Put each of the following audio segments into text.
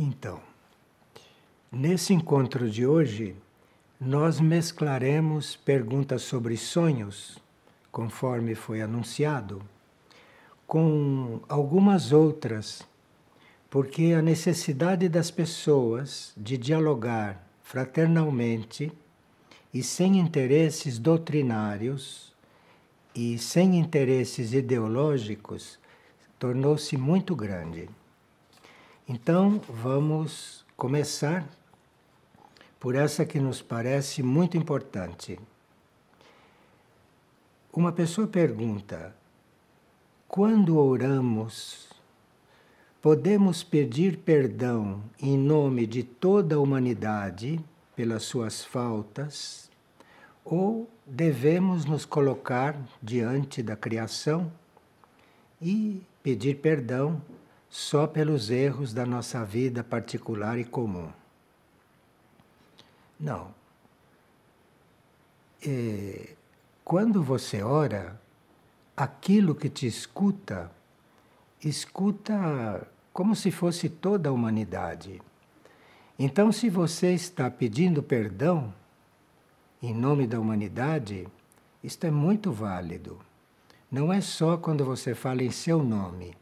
Então, nesse encontro de hoje, nós mesclaremos perguntas sobre sonhos, conforme foi anunciado, com algumas outras, porque a necessidade das pessoas de dialogar fraternalmente e sem interesses doutrinários e sem interesses ideológicos tornou-se muito grande. Então, vamos começar por essa que nos parece muito importante. Uma pessoa pergunta: quando oramos, podemos pedir perdão em nome de toda a humanidade pelas suas faltas ou devemos nos colocar diante da criação e pedir perdão só pelos erros da nossa vida particular e comum. Não. É, quando você ora, aquilo que te escuta, escuta como se fosse toda a humanidade. Então, se você está pedindo perdão em nome da humanidade, isto é muito válido. Não é só quando você fala em seu nome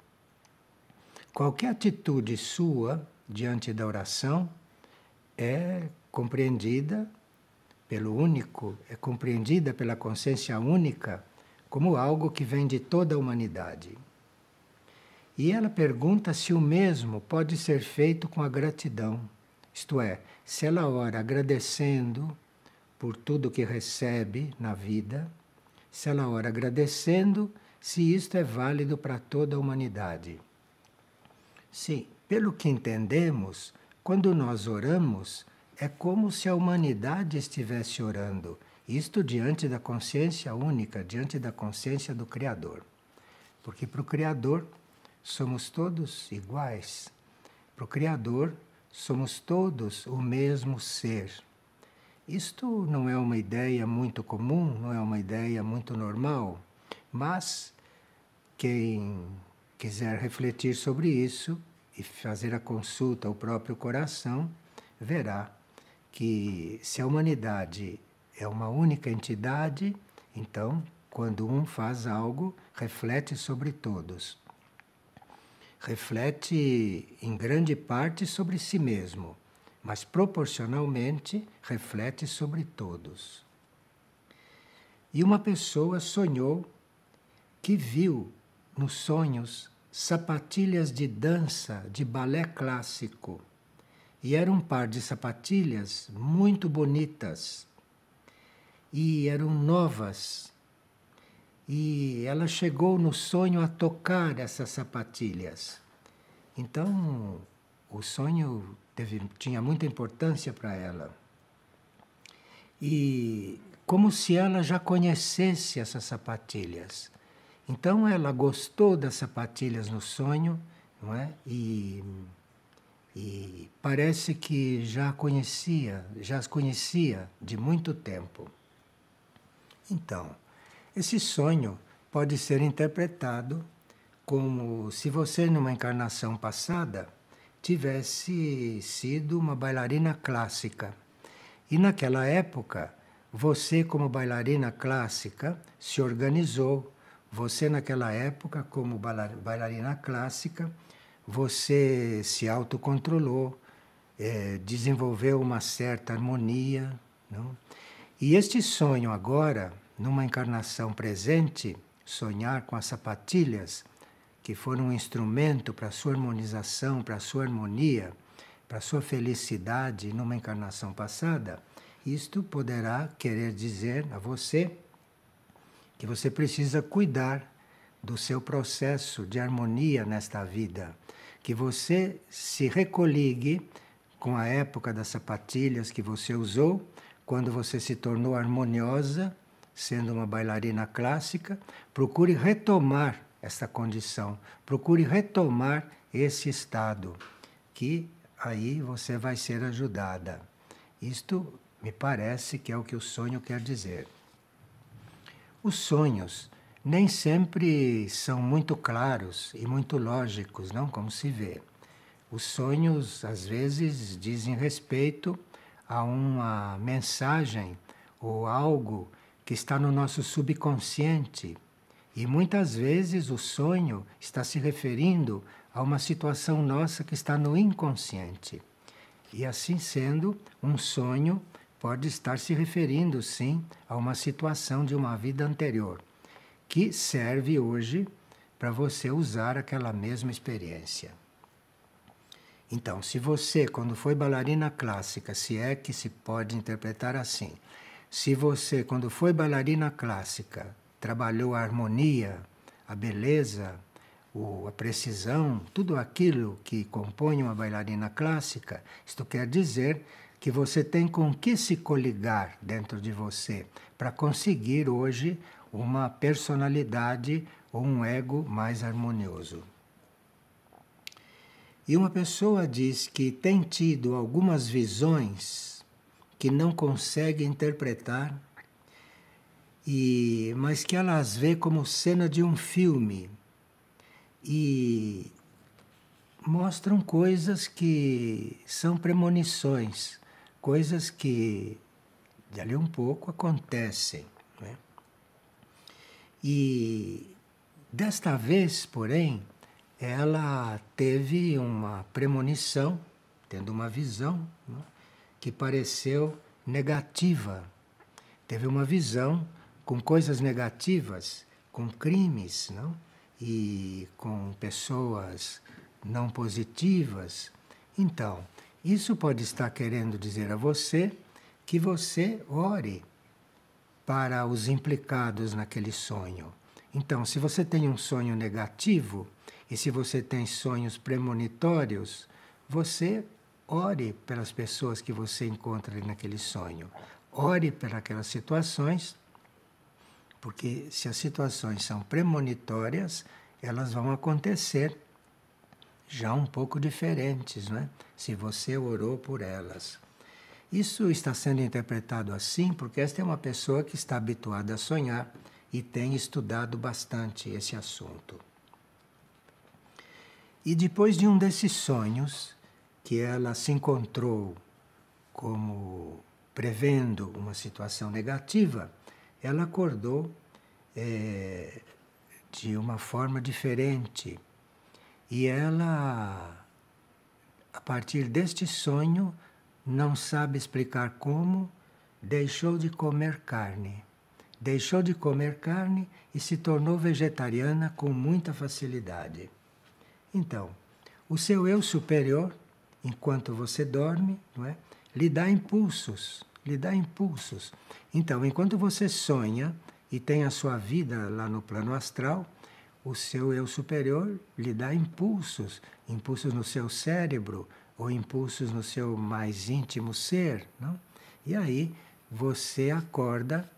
qualquer atitude sua diante da oração é compreendida pelo único, é compreendida pela consciência única como algo que vem de toda a humanidade. E ela pergunta se o mesmo pode ser feito com a gratidão, isto é, se ela ora agradecendo por tudo que recebe na vida, se ela ora agradecendo, se isto é válido para toda a humanidade. Sim, pelo que entendemos, quando nós oramos, é como se a humanidade estivesse orando, isto diante da consciência única, diante da consciência do Criador. Porque para o Criador somos todos iguais. Para o Criador somos todos o mesmo ser. Isto não é uma ideia muito comum, não é uma ideia muito normal, mas quem quiser refletir sobre isso e fazer a consulta ao próprio coração, verá que se a humanidade é uma única entidade, então, quando um faz algo, reflete sobre todos. Reflete em grande parte sobre si mesmo, mas proporcionalmente reflete sobre todos. E uma pessoa sonhou que viu nos sonhos sapatilhas de dança de balé clássico. E era um par de sapatilhas muito bonitas. E eram novas. E ela chegou no sonho a tocar essas sapatilhas. Então, o sonho teve, tinha muita importância para ela. E como se ela já conhecesse essas sapatilhas então ela gostou das sapatilhas no sonho, não é? E, e parece que já conhecia, já as conhecia de muito tempo. Então, esse sonho pode ser interpretado como se você numa encarnação passada tivesse sido uma bailarina clássica. E naquela época, você como bailarina clássica se organizou você, naquela época, como bailarina clássica, você se autocontrolou, é, desenvolveu uma certa harmonia. Não? E este sonho agora, numa encarnação presente, sonhar com as sapatilhas, que foram um instrumento para a sua harmonização, para a sua harmonia, para a sua felicidade numa encarnação passada, isto poderá querer dizer a você que você precisa cuidar do seu processo de harmonia nesta vida, que você se recoligue com a época das sapatilhas que você usou, quando você se tornou harmoniosa, sendo uma bailarina clássica, procure retomar esta condição, procure retomar esse estado, que aí você vai ser ajudada. Isto me parece que é o que o sonho quer dizer. Os sonhos nem sempre são muito claros e muito lógicos, não como se vê. Os sonhos, às vezes, dizem respeito a uma mensagem ou algo que está no nosso subconsciente. E muitas vezes o sonho está se referindo a uma situação nossa que está no inconsciente. E assim sendo, um sonho pode estar se referindo sim a uma situação de uma vida anterior, que serve hoje para você usar aquela mesma experiência. Então, se você, quando foi bailarina clássica, se é que se pode interpretar assim, se você, quando foi bailarina clássica, trabalhou a harmonia, a beleza, a precisão, tudo aquilo que compõe uma bailarina clássica, isto quer dizer que você tem com que se coligar dentro de você para conseguir hoje uma personalidade ou um ego mais harmonioso. E uma pessoa diz que tem tido algumas visões que não consegue interpretar, e, mas que ela as vê como cena de um filme e mostram coisas que são premonições coisas que dali um pouco acontecem. Né? E desta vez, porém, ela teve uma premonição, tendo uma visão, né? que pareceu negativa. Teve uma visão com coisas negativas, com crimes, não? Né, e com pessoas não positivas. Então, isso pode estar querendo dizer a você que você ore para os implicados naquele sonho. Então, se você tem um sonho negativo e se você tem sonhos premonitórios, você ore pelas pessoas que você encontra naquele sonho. Ore pelas situações, porque se as situações são premonitórias, elas vão acontecer já um pouco diferentes, é? se você orou por elas. Isso está sendo interpretado assim porque esta é uma pessoa que está habituada a sonhar e tem estudado bastante esse assunto. E depois de um desses sonhos, que ela se encontrou como prevendo uma situação negativa, ela acordou é, de uma forma diferente e ela, a partir deste sonho, não sabe explicar como, deixou de comer carne. Deixou de comer carne e se tornou vegetariana com muita facilidade. Então, o seu eu superior, enquanto você dorme, não é? lhe dá impulsos, lhe dá impulsos. Então, enquanto você sonha e tem a sua vida lá no plano astral, o seu eu superior lhe dá impulsos, impulsos no seu cérebro ou impulsos no seu mais íntimo ser, não? E aí você acorda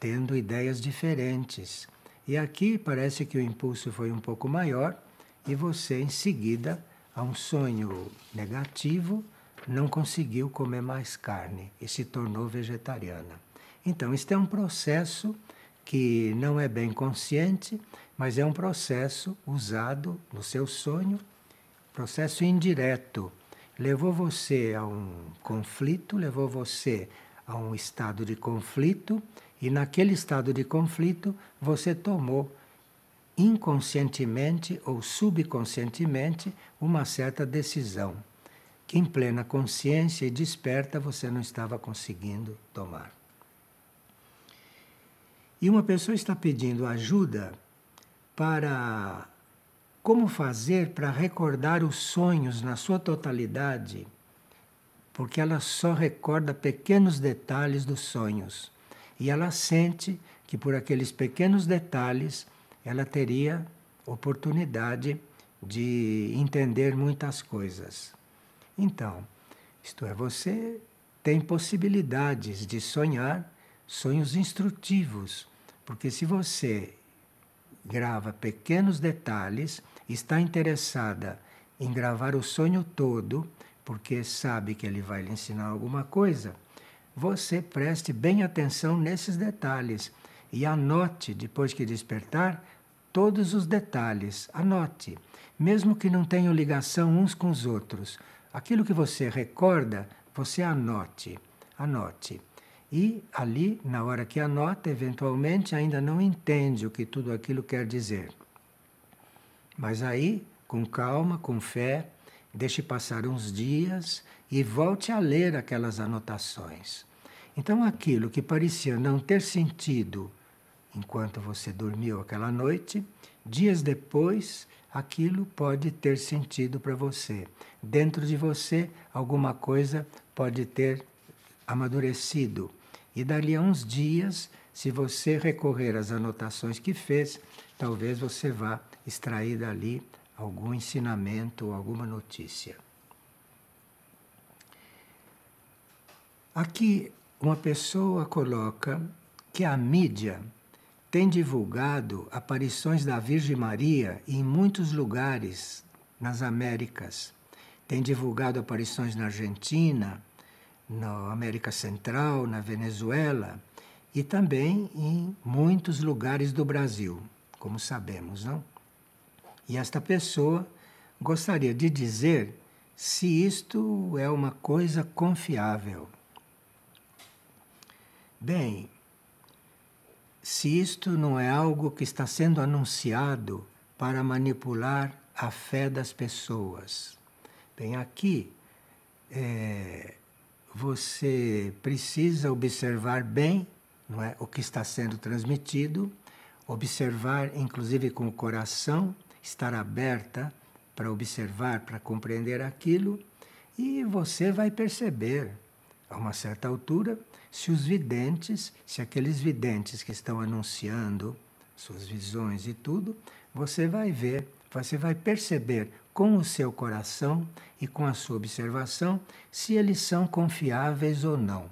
tendo ideias diferentes. E aqui parece que o impulso foi um pouco maior e você em seguida a um sonho negativo não conseguiu comer mais carne e se tornou vegetariana. Então, isto é um processo que não é bem consciente, mas é um processo usado no seu sonho, processo indireto. Levou você a um conflito, levou você a um estado de conflito, e naquele estado de conflito você tomou inconscientemente ou subconscientemente uma certa decisão que em plena consciência e desperta você não estava conseguindo tomar. E uma pessoa está pedindo ajuda para como fazer para recordar os sonhos na sua totalidade, porque ela só recorda pequenos detalhes dos sonhos e ela sente que por aqueles pequenos detalhes ela teria oportunidade de entender muitas coisas. Então, isto é, você tem possibilidades de sonhar sonhos instrutivos, porque se você grava pequenos detalhes, está interessada em gravar o sonho todo, porque sabe que ele vai lhe ensinar alguma coisa, você preste bem atenção nesses detalhes e anote, depois que despertar, todos os detalhes. Anote, mesmo que não tenham ligação uns com os outros. Aquilo que você recorda, você anote. Anote e ali, na hora que anota, eventualmente ainda não entende o que tudo aquilo quer dizer. Mas aí, com calma, com fé, deixe passar uns dias e volte a ler aquelas anotações. Então, aquilo que parecia não ter sentido enquanto você dormiu aquela noite, dias depois, aquilo pode ter sentido para você. Dentro de você, alguma coisa pode ter amadurecido e dali a uns dias, se você recorrer às anotações que fez, talvez você vá extrair dali algum ensinamento ou alguma notícia. Aqui, uma pessoa coloca que a mídia tem divulgado aparições da Virgem Maria em muitos lugares nas Américas. Tem divulgado aparições na Argentina, na América Central, na Venezuela e também em muitos lugares do Brasil, como sabemos, não? E esta pessoa gostaria de dizer se isto é uma coisa confiável. Bem, se isto não é algo que está sendo anunciado para manipular a fé das pessoas. Bem, aqui é, você precisa observar bem não é, o que está sendo transmitido, observar inclusive com o coração, estar aberta para observar, para compreender aquilo, e você vai perceber, a uma certa altura, se os videntes, se aqueles videntes que estão anunciando suas visões e tudo, você vai ver, você vai perceber com o seu coração e com a sua observação se eles são confiáveis ou não.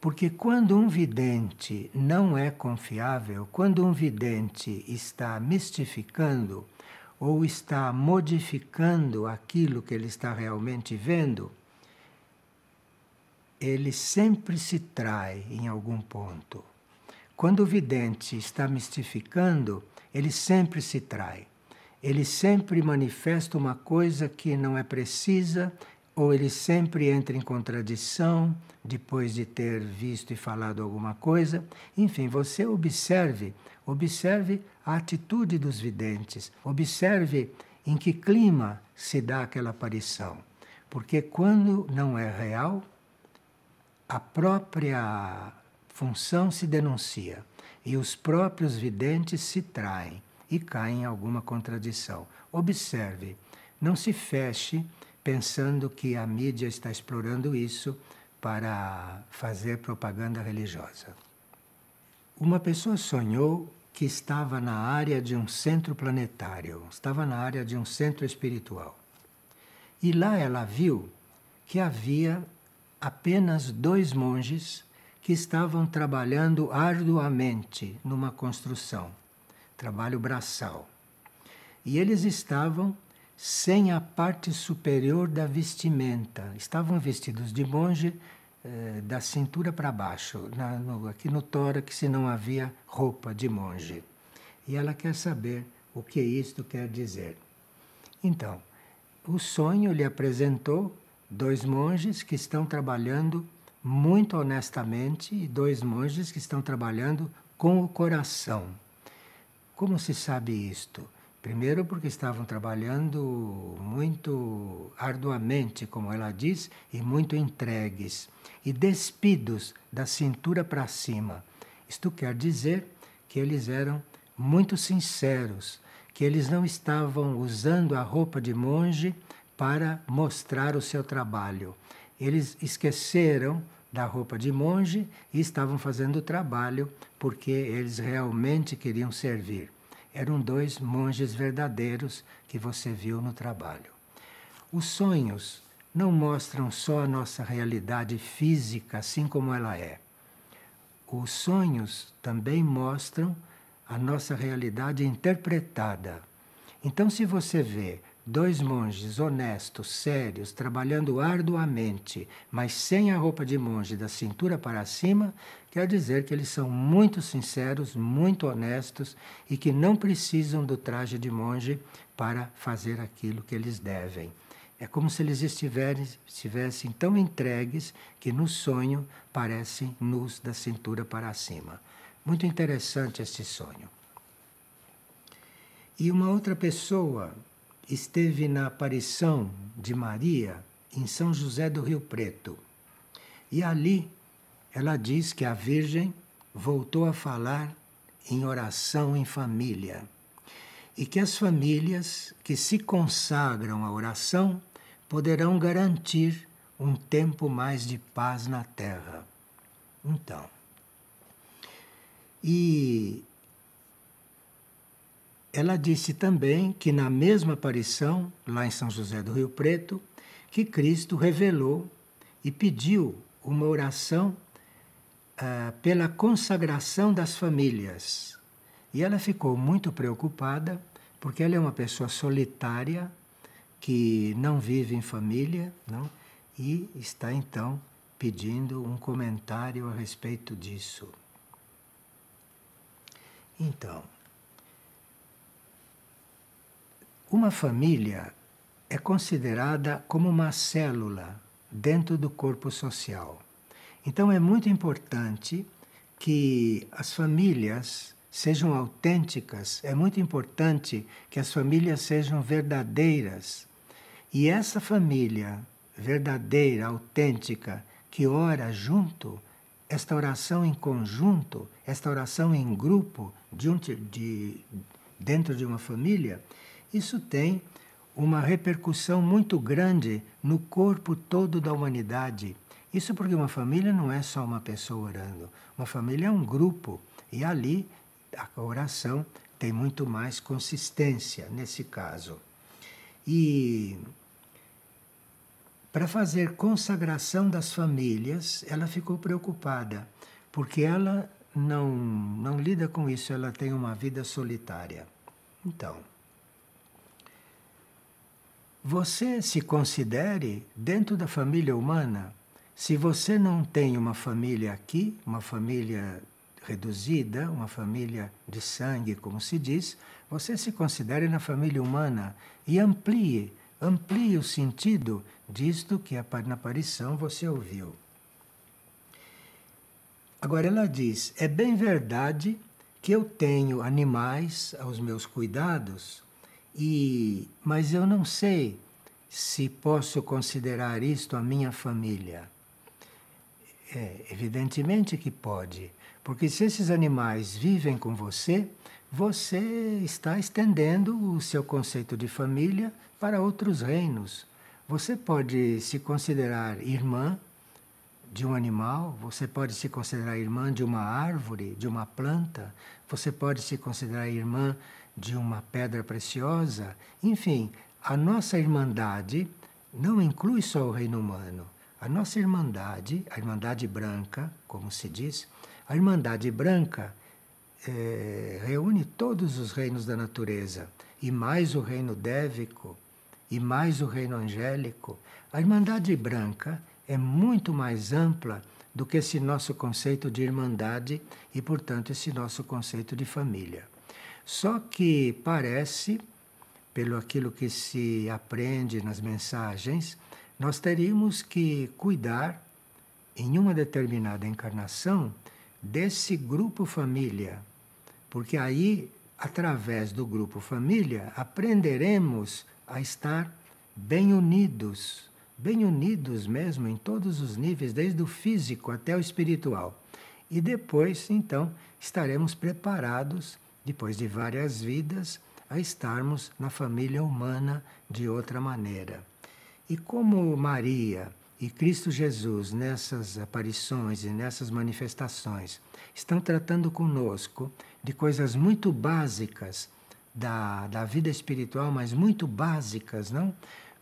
Porque quando um vidente não é confiável, quando um vidente está mistificando ou está modificando aquilo que ele está realmente vendo, ele sempre se trai em algum ponto. Quando o vidente está mistificando, ele sempre se trai ele sempre manifesta uma coisa que não é precisa, ou ele sempre entra em contradição depois de ter visto e falado alguma coisa. Enfim, você observe, observe a atitude dos videntes, observe em que clima se dá aquela aparição. Porque quando não é real, a própria função se denuncia e os próprios videntes se traem e cai em alguma contradição. Observe, não se feche pensando que a mídia está explorando isso para fazer propaganda religiosa. Uma pessoa sonhou que estava na área de um centro planetário, estava na área de um centro espiritual. E lá ela viu que havia apenas dois monges que estavam trabalhando arduamente numa construção trabalho braçal. E eles estavam sem a parte superior da vestimenta. Estavam vestidos de monge eh, da cintura para baixo, na, no, aqui no tórax não havia roupa de monge. E ela quer saber o que isto quer dizer. Então, o sonho lhe apresentou dois monges que estão trabalhando muito honestamente e dois monges que estão trabalhando com o coração. Como se sabe isto? Primeiro, porque estavam trabalhando muito arduamente, como ela diz, e muito entregues, e despidos da cintura para cima. Isto quer dizer que eles eram muito sinceros, que eles não estavam usando a roupa de monge para mostrar o seu trabalho. Eles esqueceram da roupa de monge e estavam fazendo o trabalho porque eles realmente queriam servir. Eram dois monges verdadeiros que você viu no trabalho. Os sonhos não mostram só a nossa realidade física assim como ela é. Os sonhos também mostram a nossa realidade interpretada. Então, se você vê Dois monges honestos, sérios, trabalhando arduamente, mas sem a roupa de monge da cintura para cima, quer dizer que eles são muito sinceros, muito honestos e que não precisam do traje de monge para fazer aquilo que eles devem. É como se eles estivessem tão entregues que no sonho parecem nus da cintura para cima. Muito interessante este sonho. E uma outra pessoa esteve na aparição de Maria em São José do Rio Preto. E ali ela diz que a Virgem voltou a falar em oração em família e que as famílias que se consagram à oração poderão garantir um tempo mais de paz na terra. Então, e ela disse também que na mesma aparição, lá em São José do Rio Preto, que Cristo revelou e pediu uma oração ah, pela consagração das famílias. E ela ficou muito preocupada, porque ela é uma pessoa solitária, que não vive em família, não? e está então pedindo um comentário a respeito disso. Então. Uma família é considerada como uma célula dentro do corpo social. Então é muito importante que as famílias sejam autênticas, é muito importante que as famílias sejam verdadeiras. E essa família verdadeira, autêntica, que ora junto, esta oração em conjunto, esta oração em grupo, de, um, de dentro de uma família, isso tem uma repercussão muito grande no corpo todo da humanidade. Isso porque uma família não é só uma pessoa orando, uma família é um grupo e ali a oração tem muito mais consistência nesse caso. E para fazer consagração das famílias, ela ficou preocupada, porque ela não, não lida com isso, ela tem uma vida solitária. Então. Você se considere dentro da família humana. Se você não tem uma família aqui, uma família reduzida, uma família de sangue, como se diz, você se considere na família humana e amplie, amplie o sentido disto que na aparição você ouviu. Agora ela diz: é bem verdade que eu tenho animais aos meus cuidados, e, mas eu não sei se posso considerar isto a minha família. É, evidentemente que pode, porque se esses animais vivem com você, você está estendendo o seu conceito de família para outros reinos. Você pode se considerar irmã de um animal, você pode se considerar irmã de uma árvore, de uma planta, você pode se considerar irmã de uma pedra preciosa. Enfim, a nossa irmandade não inclui só o reino humano. A nossa irmandade, a irmandade branca, como se diz, a irmandade branca é, reúne todos os reinos da natureza, e mais o reino dévico, e mais o reino angélico. A irmandade branca é muito mais ampla do que esse nosso conceito de irmandade e, portanto, esse nosso conceito de família. Só que parece, pelo aquilo que se aprende nas mensagens, nós teríamos que cuidar em uma determinada encarnação desse grupo família, porque aí, através do grupo família, aprenderemos a estar bem unidos, bem unidos mesmo em todos os níveis, desde o físico até o espiritual. E depois, então, estaremos preparados depois de várias vidas, a estarmos na família humana de outra maneira. E como Maria e Cristo Jesus, nessas aparições e nessas manifestações, estão tratando conosco de coisas muito básicas da, da vida espiritual, mas muito básicas, não?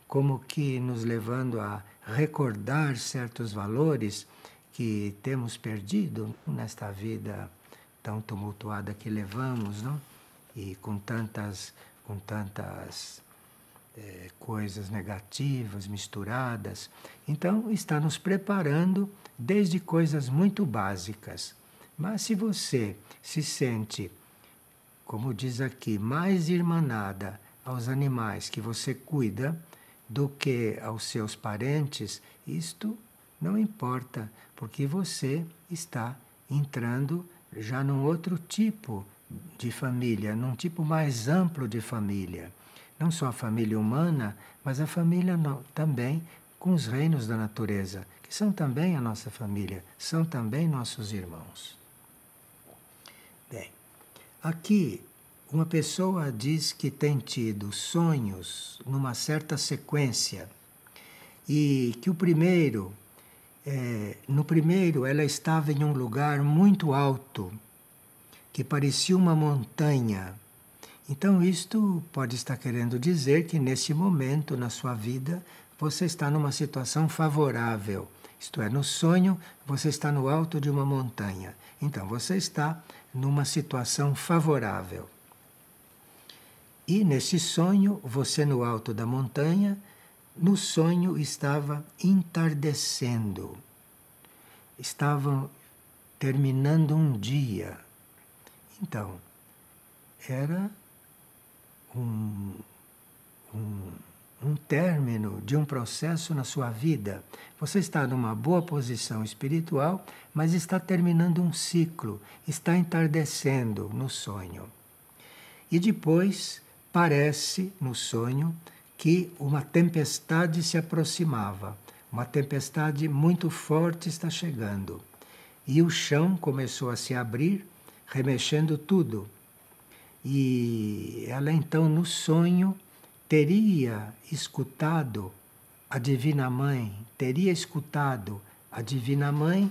Como que nos levando a recordar certos valores que temos perdido nesta vida tão tumultuada que levamos, não? E com tantas, com tantas é, coisas negativas misturadas. Então, está nos preparando desde coisas muito básicas. Mas se você se sente, como diz aqui, mais irmanada aos animais que você cuida do que aos seus parentes, isto não importa, porque você está entrando já num outro tipo de família, num tipo mais amplo de família. Não só a família humana, mas a família também com os reinos da natureza, que são também a nossa família, são também nossos irmãos. Bem, aqui uma pessoa diz que tem tido sonhos numa certa sequência e que o primeiro é, no primeiro, ela estava em um lugar muito alto, que parecia uma montanha. Então, isto pode estar querendo dizer que nesse momento na sua vida você está numa situação favorável. Isto é, no sonho você está no alto de uma montanha. Então, você está numa situação favorável. E nesse sonho, você no alto da montanha, no sonho estava entardecendo, estavam terminando um dia. Então, era um, um, um término de um processo na sua vida. Você está numa boa posição espiritual, mas está terminando um ciclo, está entardecendo no sonho. E depois parece no sonho que uma tempestade se aproximava. Uma tempestade muito forte está chegando. E o chão começou a se abrir, remexendo tudo. E ela então, no sonho, teria escutado a Divina Mãe, teria escutado a Divina Mãe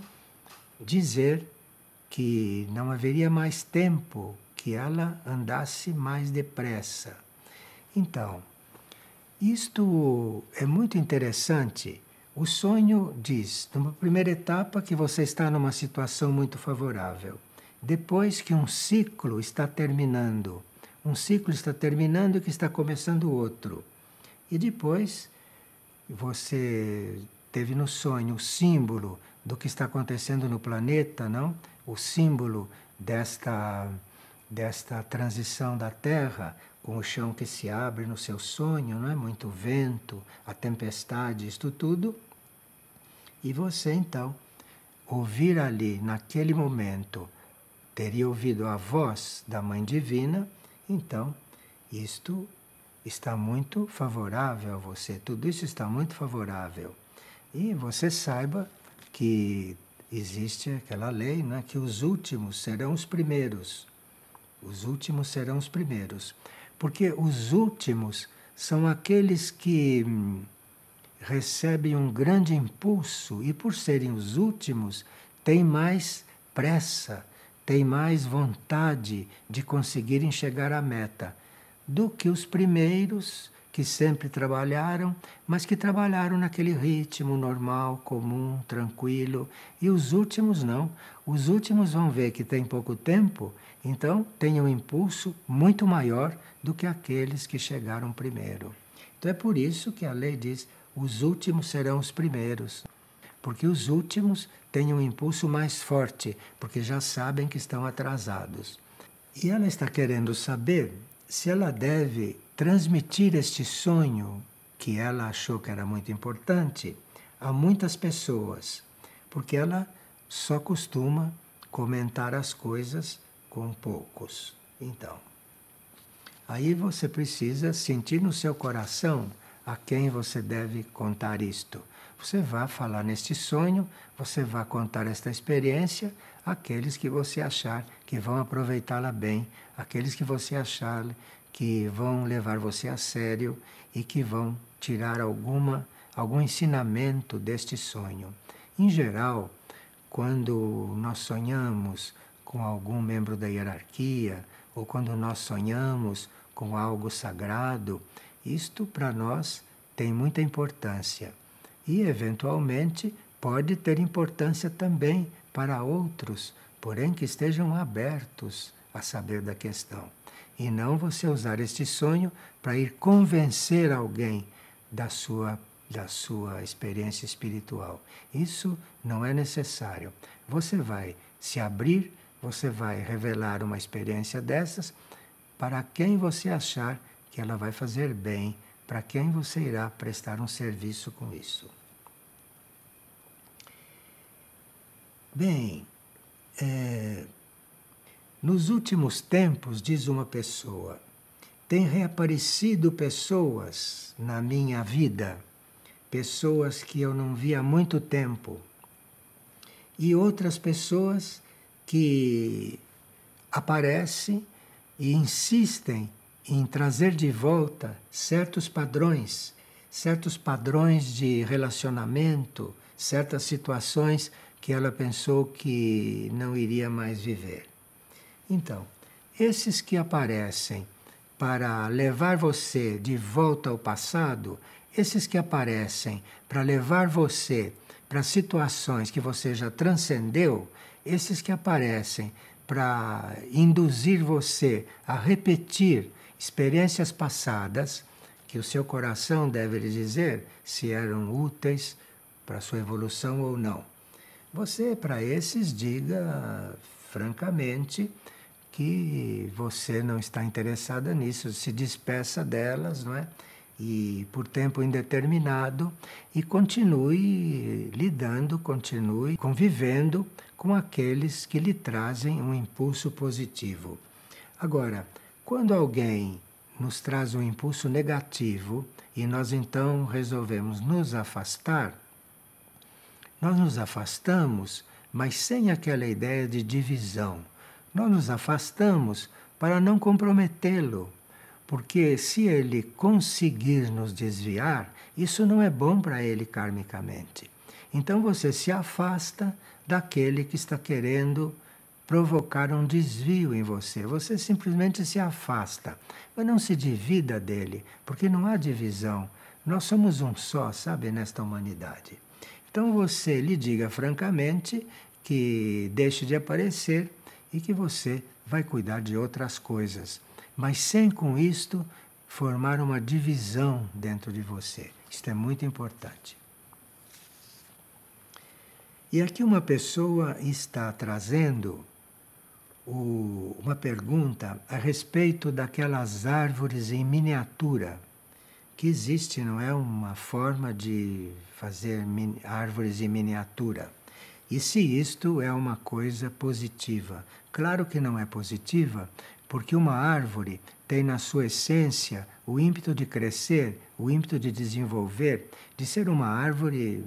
dizer que não haveria mais tempo que ela andasse mais depressa. Então, isto é muito interessante. O sonho diz, numa primeira etapa, que você está numa situação muito favorável. Depois que um ciclo está terminando, um ciclo está terminando e que está começando outro. E depois você teve no sonho o símbolo do que está acontecendo no planeta, não? O símbolo desta desta transição da Terra, com o chão que se abre no seu sonho, não é muito vento, a tempestade, isto tudo. E você então ouvir ali naquele momento teria ouvido a voz da mãe divina, então isto está muito favorável a você, tudo isso está muito favorável. E você saiba que existe aquela lei, né, que os últimos serão os primeiros. Os últimos serão os primeiros. Porque os últimos são aqueles que hum, recebem um grande impulso e, por serem os últimos, têm mais pressa, têm mais vontade de conseguirem chegar à meta do que os primeiros que sempre trabalharam, mas que trabalharam naquele ritmo normal, comum, tranquilo. E os últimos não. Os últimos vão ver que tem pouco tempo, então tem um impulso muito maior do que aqueles que chegaram primeiro. Então é por isso que a lei diz: os últimos serão os primeiros, porque os últimos têm um impulso mais forte, porque já sabem que estão atrasados. E ela está querendo saber se ela deve transmitir este sonho que ela achou que era muito importante a muitas pessoas, porque ela só costuma comentar as coisas com poucos. Então. Aí você precisa sentir no seu coração a quem você deve contar isto. Você vai falar neste sonho, você vai contar esta experiência àqueles que você achar que vão aproveitá-la bem, aqueles que você achar que vão levar você a sério e que vão tirar alguma algum ensinamento deste sonho. Em geral, quando nós sonhamos com algum membro da hierarquia ou quando nós sonhamos com algo sagrado, isto para nós tem muita importância. E, eventualmente, pode ter importância também para outros, porém que estejam abertos a saber da questão. E não você usar este sonho para ir convencer alguém da sua, da sua experiência espiritual. Isso não é necessário. Você vai se abrir, você vai revelar uma experiência dessas para quem você achar que ela vai fazer bem, para quem você irá prestar um serviço com isso. Bem, é, nos últimos tempos, diz uma pessoa, tem reaparecido pessoas na minha vida, pessoas que eu não vi há muito tempo, e outras pessoas que aparecem e insistem em trazer de volta certos padrões, certos padrões de relacionamento, certas situações que ela pensou que não iria mais viver. Então, esses que aparecem para levar você de volta ao passado, esses que aparecem para levar você para situações que você já transcendeu, esses que aparecem para induzir você a repetir experiências passadas que o seu coração deve lhe dizer se eram úteis para a sua evolução ou não. Você, para esses, diga francamente que você não está interessada nisso, se despeça delas, não é? E por tempo indeterminado e continue lidando, continue convivendo com aqueles que lhe trazem um impulso positivo. Agora, quando alguém nos traz um impulso negativo e nós então resolvemos nos afastar, nós nos afastamos, mas sem aquela ideia de divisão. Nós nos afastamos para não comprometê-lo, porque se ele conseguir nos desviar, isso não é bom para ele karmicamente. Então você se afasta daquele que está querendo provocar um desvio em você. Você simplesmente se afasta, mas não se divida dele, porque não há divisão. Nós somos um só, sabe, nesta humanidade. Então você lhe diga francamente que deixe de aparecer e que você vai cuidar de outras coisas, mas sem com isto formar uma divisão dentro de você. Isto é muito importante. E aqui uma pessoa está trazendo o, uma pergunta a respeito daquelas árvores em miniatura que existe, não é uma forma de fazer árvores em miniatura. E se isto é uma coisa positiva? Claro que não é positiva, porque uma árvore tem na sua essência o ímpeto de crescer, o ímpeto de desenvolver, de ser uma árvore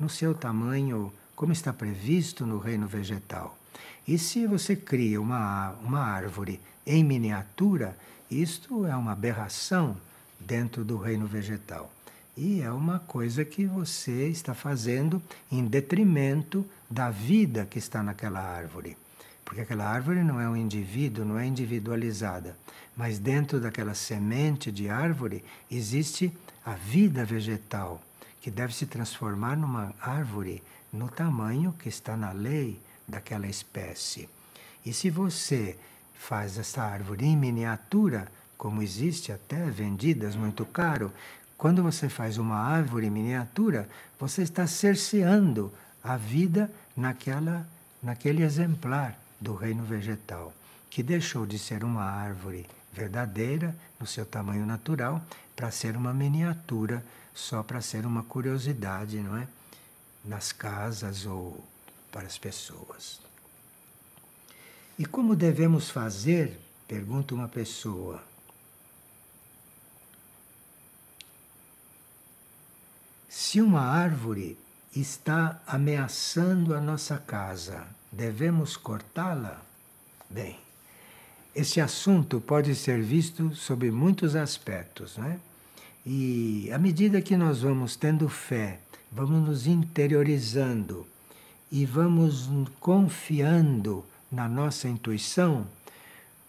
no seu tamanho como está previsto no reino vegetal. E se você cria uma, uma árvore em miniatura, isto é uma aberração dentro do reino vegetal. E é uma coisa que você está fazendo em detrimento da vida que está naquela árvore. Porque aquela árvore não é um indivíduo, não é individualizada. Mas dentro daquela semente de árvore existe a vida vegetal, que deve se transformar numa árvore no tamanho que está na lei daquela espécie. E se você faz essa árvore em miniatura, como existe até vendidas muito caro, quando você faz uma árvore em miniatura, você está cerceando a vida naquela, naquele exemplar do reino vegetal, que deixou de ser uma árvore verdadeira no seu tamanho natural para ser uma miniatura, só para ser uma curiosidade, não é? nas casas ou para as pessoas. E como devemos fazer? Pergunta uma pessoa. Se uma árvore está ameaçando a nossa casa, devemos cortá-la? Bem, esse assunto pode ser visto sob muitos aspectos, não é? E à medida que nós vamos tendo fé vamos nos interiorizando e vamos confiando na nossa intuição,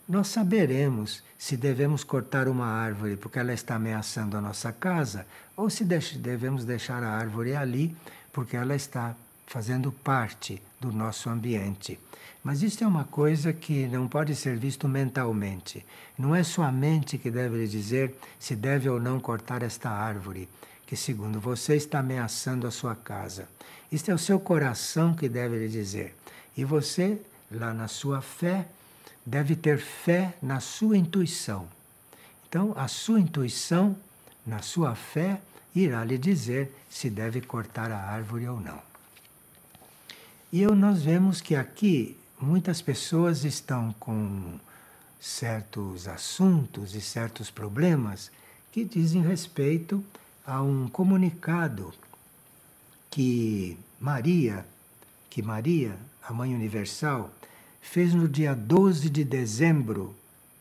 nós saberemos se devemos cortar uma árvore porque ela está ameaçando a nossa casa ou se devemos deixar a árvore ali porque ela está fazendo parte do nosso ambiente. Mas isso é uma coisa que não pode ser visto mentalmente. Não é sua mente que deve dizer se deve ou não cortar esta árvore que, segundo você, está ameaçando a sua casa. Isto é o seu coração que deve lhe dizer. E você, lá na sua fé, deve ter fé na sua intuição. Então, a sua intuição, na sua fé, irá lhe dizer se deve cortar a árvore ou não. E eu, nós vemos que aqui muitas pessoas estão com certos assuntos e certos problemas que dizem respeito a um comunicado que Maria, que Maria, a Mãe Universal, fez no dia 12 de dezembro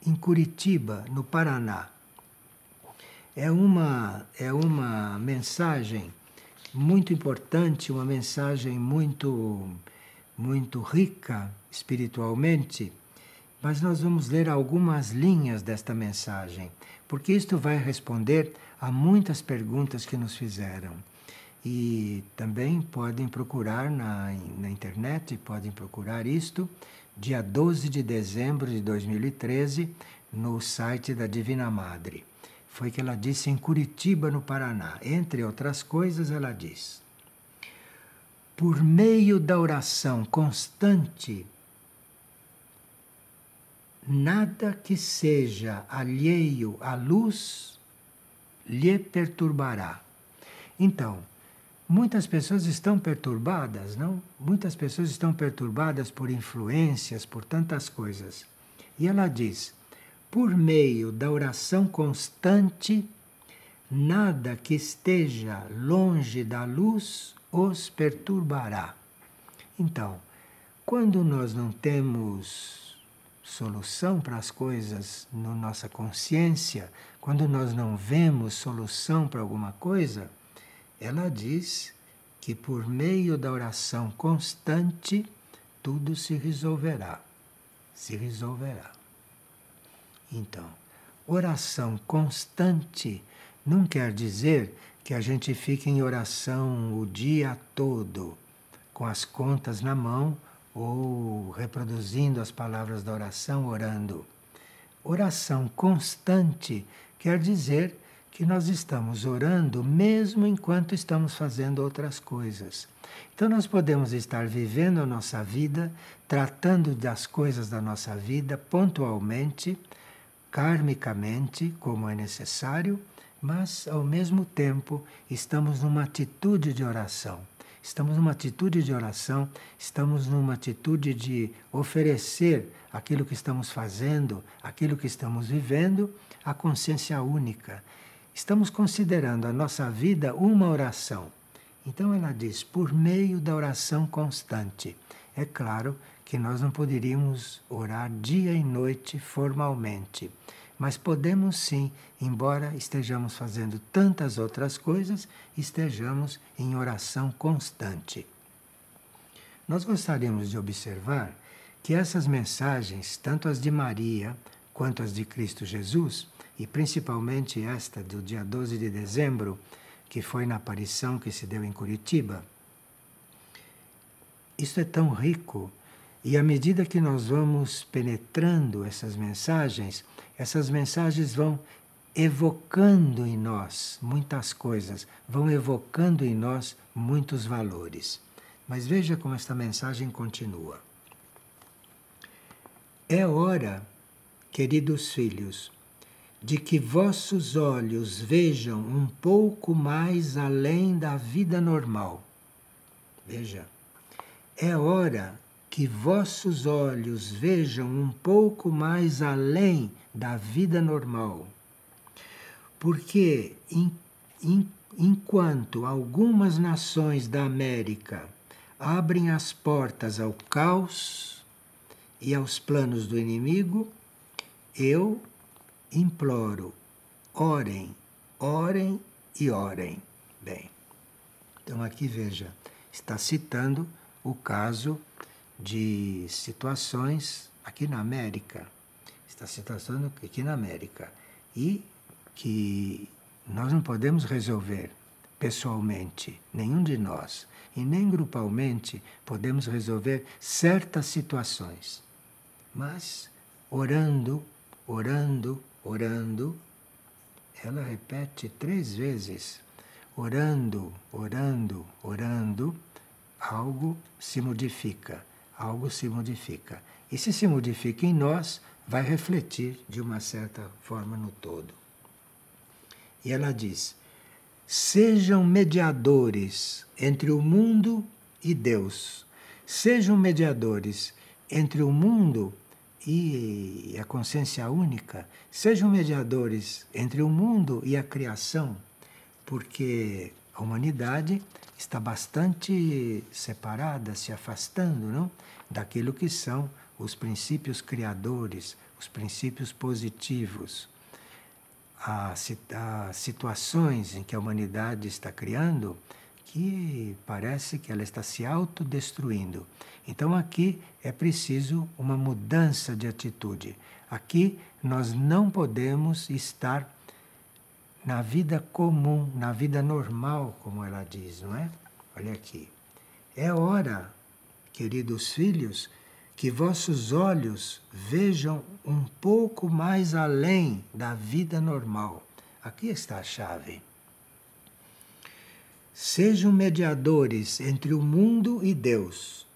em Curitiba, no Paraná. É uma é uma mensagem muito importante, uma mensagem muito muito rica espiritualmente, mas nós vamos ler algumas linhas desta mensagem, porque isto vai responder Há muitas perguntas que nos fizeram. E também podem procurar na, na internet, podem procurar isto, dia 12 de dezembro de 2013, no site da Divina Madre. Foi que ela disse em Curitiba, no Paraná. Entre outras coisas, ela diz: Por meio da oração constante, nada que seja alheio à luz lhe perturbará. Então, muitas pessoas estão perturbadas, não? Muitas pessoas estão perturbadas por influências, por tantas coisas. E ela diz: por meio da oração constante, nada que esteja longe da luz os perturbará. Então, quando nós não temos solução para as coisas na nossa consciência, quando nós não vemos solução para alguma coisa, ela diz que por meio da oração constante tudo se resolverá. Se resolverá. Então, oração constante não quer dizer que a gente fique em oração o dia todo, com as contas na mão ou reproduzindo as palavras da oração, orando. Oração constante Quer dizer que nós estamos orando mesmo enquanto estamos fazendo outras coisas. Então, nós podemos estar vivendo a nossa vida, tratando das coisas da nossa vida pontualmente, karmicamente, como é necessário, mas ao mesmo tempo estamos numa atitude de oração estamos numa atitude de oração, estamos numa atitude de oferecer aquilo que estamos fazendo, aquilo que estamos vivendo, a consciência única. Estamos considerando a nossa vida uma oração. Então ela diz, por meio da oração constante. É claro que nós não poderíamos orar dia e noite formalmente mas podemos sim, embora estejamos fazendo tantas outras coisas, estejamos em oração constante. Nós gostaríamos de observar que essas mensagens, tanto as de Maria quanto as de Cristo Jesus, e principalmente esta do dia 12 de dezembro, que foi na aparição que se deu em Curitiba, isso é tão rico. E à medida que nós vamos penetrando essas mensagens, essas mensagens vão evocando em nós muitas coisas, vão evocando em nós muitos valores. Mas veja como esta mensagem continua. É hora, queridos filhos, de que vossos olhos vejam um pouco mais além da vida normal. Veja, é hora que vossos olhos vejam um pouco mais além da vida normal. Porque em, em, enquanto algumas nações da América abrem as portas ao caos e aos planos do inimigo, eu imploro, orem, orem e orem. Bem, então aqui veja, está citando o caso de situações aqui na América, está situação aqui na América, e que nós não podemos resolver pessoalmente, nenhum de nós, e nem grupalmente podemos resolver certas situações. Mas orando, orando, orando, ela repete três vezes: orando, orando, orando, algo se modifica algo se modifica. E se se modifica em nós, vai refletir de uma certa forma no todo. E ela diz: sejam mediadores entre o mundo e Deus. Sejam mediadores entre o mundo e a consciência única. Sejam mediadores entre o mundo e a criação, porque a humanidade está bastante separada, se afastando, não? Daquilo que são os princípios criadores, os princípios positivos. As, situações em que a humanidade está criando que parece que ela está se autodestruindo. Então aqui é preciso uma mudança de atitude. Aqui nós não podemos estar na vida comum, na vida normal, como ela diz, não é? Olha aqui. É hora, queridos filhos, que vossos olhos vejam um pouco mais além da vida normal. Aqui está a chave. Sejam mediadores entre o mundo e Deus,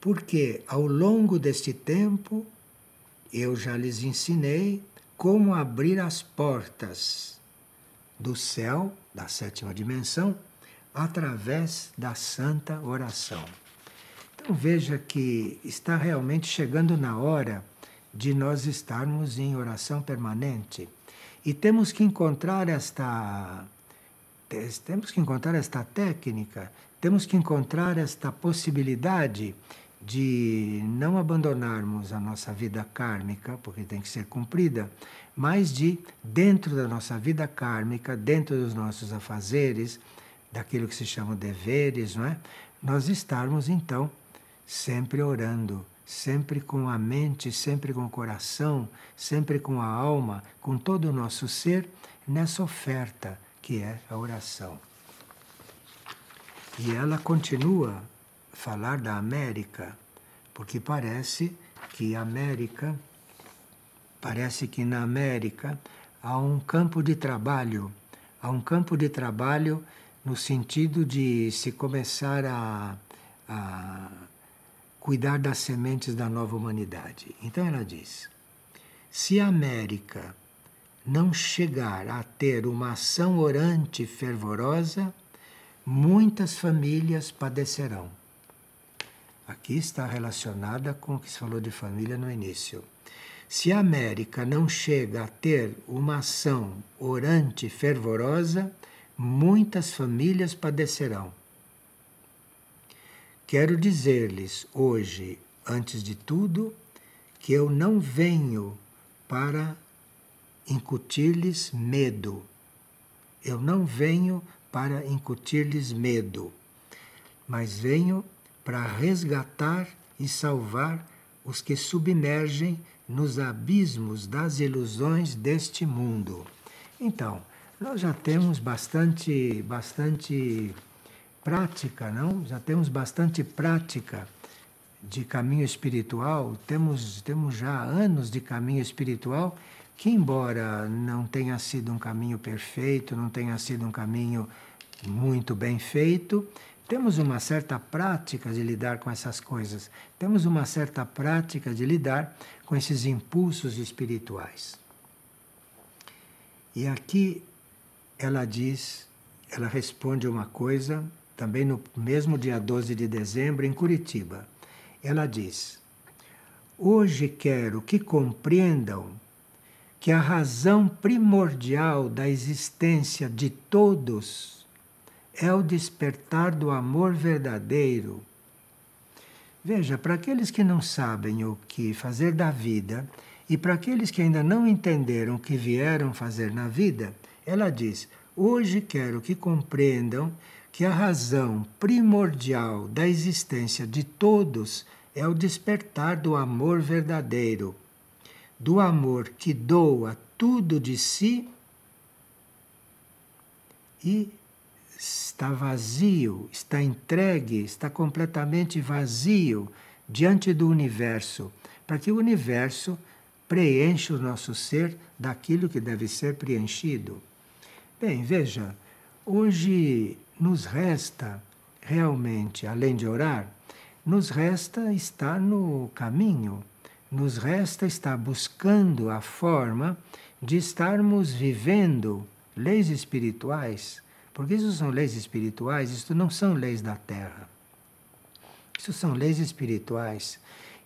porque ao longo deste tempo eu já lhes ensinei como abrir as portas do céu, da sétima dimensão, através da santa oração. Então veja que está realmente chegando na hora de nós estarmos em oração permanente e temos que encontrar esta temos que encontrar esta técnica, temos que encontrar esta possibilidade de não abandonarmos a nossa vida kármica, porque tem que ser cumprida, mas de dentro da nossa vida kármica, dentro dos nossos afazeres, daquilo que se chama deveres, não é? Nós estarmos então sempre orando, sempre com a mente, sempre com o coração, sempre com a alma, com todo o nosso ser nessa oferta que é a oração. E ela continua a falar da América, porque parece que a América Parece que na América há um campo de trabalho, há um campo de trabalho no sentido de se começar a, a cuidar das sementes da nova humanidade. Então ela diz: se a América não chegar a ter uma ação orante fervorosa, muitas famílias padecerão. Aqui está relacionada com o que se falou de família no início. Se a América não chega a ter uma ação orante fervorosa, muitas famílias padecerão. Quero dizer-lhes hoje, antes de tudo, que eu não venho para incutir-lhes medo. Eu não venho para incutir-lhes medo, mas venho para resgatar e salvar os que submergem nos abismos das ilusões deste mundo. Então, nós já temos bastante, bastante prática, não? Já temos bastante prática de caminho espiritual, temos, temos já anos de caminho espiritual que, embora não tenha sido um caminho perfeito, não tenha sido um caminho muito bem feito, temos uma certa prática de lidar com essas coisas, temos uma certa prática de lidar com esses impulsos espirituais. E aqui ela diz, ela responde uma coisa, também no mesmo dia 12 de dezembro, em Curitiba. Ela diz: Hoje quero que compreendam que a razão primordial da existência de todos é o despertar do amor verdadeiro. Veja, para aqueles que não sabem o que fazer da vida e para aqueles que ainda não entenderam o que vieram fazer na vida, ela diz: Hoje quero que compreendam que a razão primordial da existência de todos é o despertar do amor verdadeiro, do amor que doa tudo de si e está vazio, está entregue, está completamente vazio diante do universo, para que o universo preencha o nosso ser daquilo que deve ser preenchido. Bem, veja, hoje nos resta realmente, além de orar, nos resta estar no caminho, nos resta estar buscando a forma de estarmos vivendo leis espirituais porque isso são leis espirituais, isso não são leis da Terra. Isso são leis espirituais.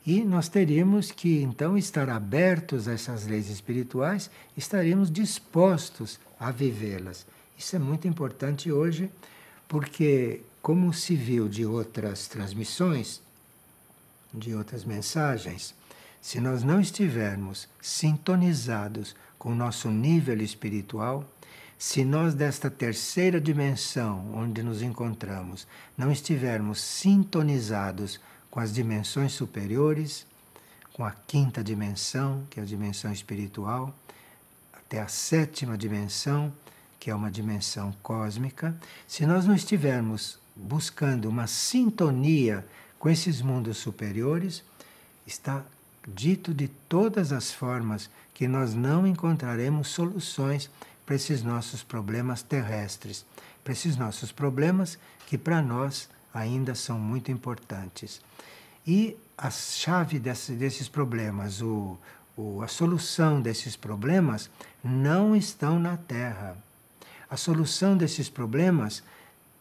E nós teríamos que, então, estar abertos a essas leis espirituais, estaremos dispostos a vivê-las. Isso é muito importante hoje, porque, como se viu de outras transmissões, de outras mensagens, se nós não estivermos sintonizados com o nosso nível espiritual, se nós, desta terceira dimensão onde nos encontramos, não estivermos sintonizados com as dimensões superiores, com a quinta dimensão, que é a dimensão espiritual, até a sétima dimensão, que é uma dimensão cósmica, se nós não estivermos buscando uma sintonia com esses mundos superiores, está dito de todas as formas que nós não encontraremos soluções para esses nossos problemas terrestres, para esses nossos problemas que para nós ainda são muito importantes. E a chave desse, desses problemas, o, o, a solução desses problemas, não estão na Terra. A solução desses problemas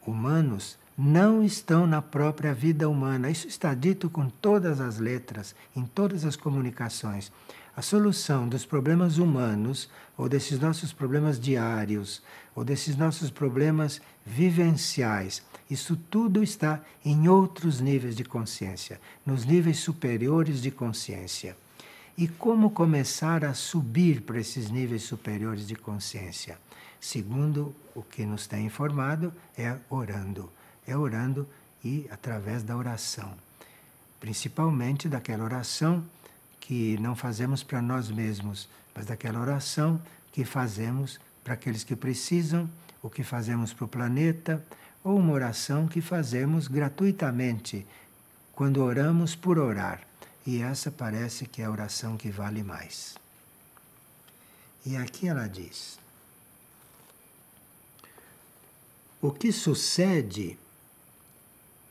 humanos não estão na própria vida humana. Isso está dito com todas as letras, em todas as comunicações. A solução dos problemas humanos, ou desses nossos problemas diários, ou desses nossos problemas vivenciais, isso tudo está em outros níveis de consciência, nos níveis superiores de consciência. E como começar a subir para esses níveis superiores de consciência? Segundo o que nos tem informado, é orando. É orando e através da oração, principalmente daquela oração que não fazemos para nós mesmos, mas daquela oração que fazemos para aqueles que precisam, o que fazemos para o planeta, ou uma oração que fazemos gratuitamente, quando oramos por orar. E essa parece que é a oração que vale mais. E aqui ela diz: O que sucede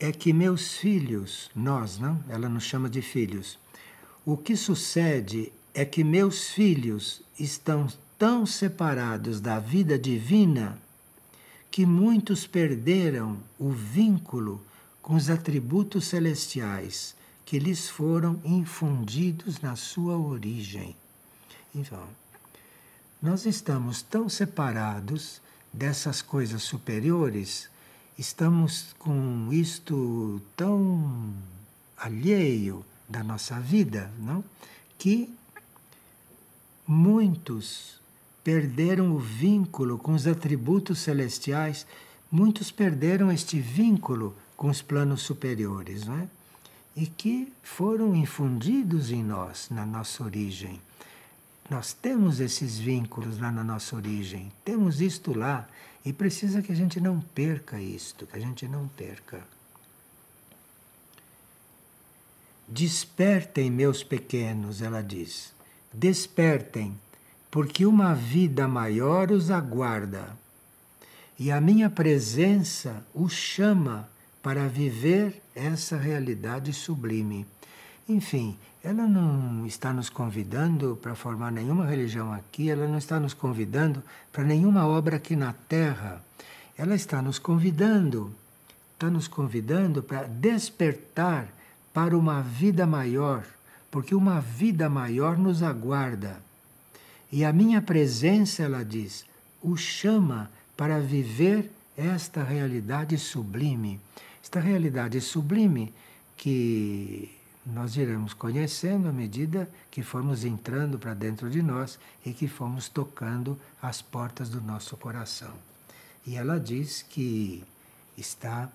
é que meus filhos, nós, não? Ela nos chama de filhos. O que sucede é que meus filhos estão tão separados da vida divina que muitos perderam o vínculo com os atributos celestiais que lhes foram infundidos na sua origem. Então, nós estamos tão separados dessas coisas superiores, estamos com isto tão alheio da nossa vida, não? Que muitos perderam o vínculo com os atributos celestiais, muitos perderam este vínculo com os planos superiores, não é? E que foram infundidos em nós, na nossa origem. Nós temos esses vínculos lá na nossa origem, temos isto lá, e precisa que a gente não perca isto, que a gente não perca. Despertem, meus pequenos, ela diz, despertem, porque uma vida maior os aguarda. E a minha presença os chama para viver essa realidade sublime. Enfim, ela não está nos convidando para formar nenhuma religião aqui, ela não está nos convidando para nenhuma obra aqui na Terra. Ela está nos convidando, está nos convidando para despertar para uma vida maior, porque uma vida maior nos aguarda. E a minha presença, ela diz, o chama para viver esta realidade sublime. Esta realidade sublime que nós iremos conhecendo à medida que formos entrando para dentro de nós e que formos tocando as portas do nosso coração. E ela diz que está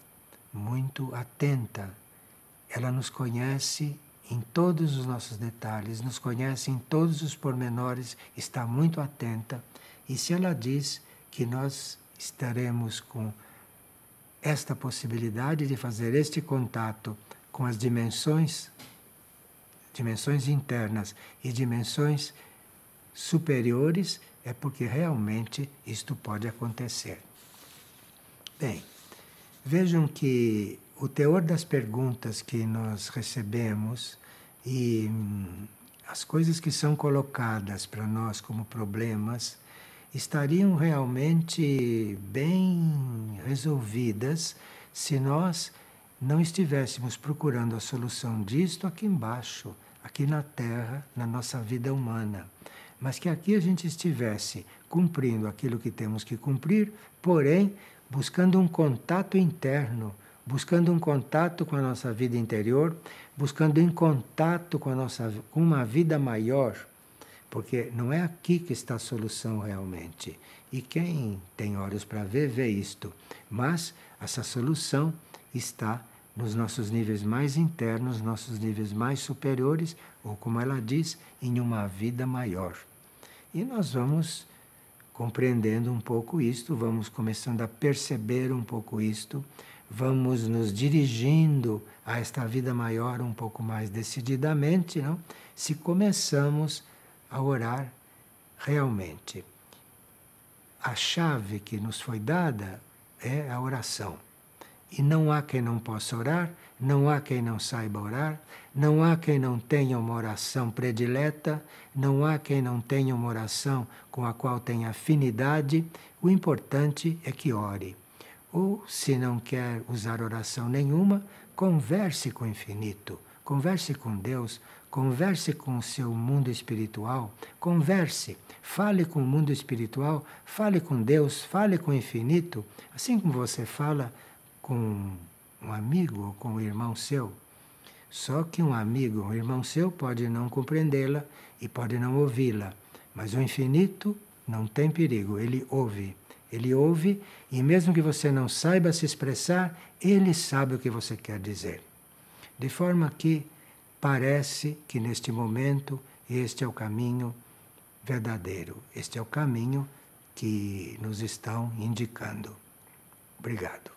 muito atenta ela nos conhece em todos os nossos detalhes, nos conhece em todos os pormenores, está muito atenta. E se ela diz que nós estaremos com esta possibilidade de fazer este contato com as dimensões, dimensões internas e dimensões superiores, é porque realmente isto pode acontecer. Bem, vejam que o teor das perguntas que nós recebemos e hum, as coisas que são colocadas para nós como problemas estariam realmente bem resolvidas se nós não estivéssemos procurando a solução disto aqui embaixo, aqui na Terra, na nossa vida humana. Mas que aqui a gente estivesse cumprindo aquilo que temos que cumprir, porém buscando um contato interno buscando um contato com a nossa vida interior, buscando em contato com a nossa com uma vida maior, porque não é aqui que está a solução realmente. E quem tem olhos para ver vê isto, mas essa solução está nos nossos níveis mais internos, nossos níveis mais superiores, ou como ela diz, em uma vida maior. E nós vamos compreendendo um pouco isto, vamos começando a perceber um pouco isto, vamos nos dirigindo a esta vida maior um pouco mais decididamente, não? se começamos a orar realmente. A chave que nos foi dada é a oração. E não há quem não possa orar, não há quem não saiba orar, não há quem não tenha uma oração predileta, não há quem não tenha uma oração com a qual tenha afinidade. O importante é que ore. Ou, se não quer usar oração nenhuma, converse com o infinito, converse com Deus, converse com o seu mundo espiritual, converse, fale com o mundo espiritual, fale com Deus, fale com o infinito, assim como você fala com um amigo ou com um irmão seu. Só que um amigo, um irmão seu, pode não compreendê-la e pode não ouvi-la, mas o infinito não tem perigo, ele ouve. Ele ouve e, mesmo que você não saiba se expressar, ele sabe o que você quer dizer. De forma que parece que neste momento este é o caminho verdadeiro, este é o caminho que nos estão indicando. Obrigado.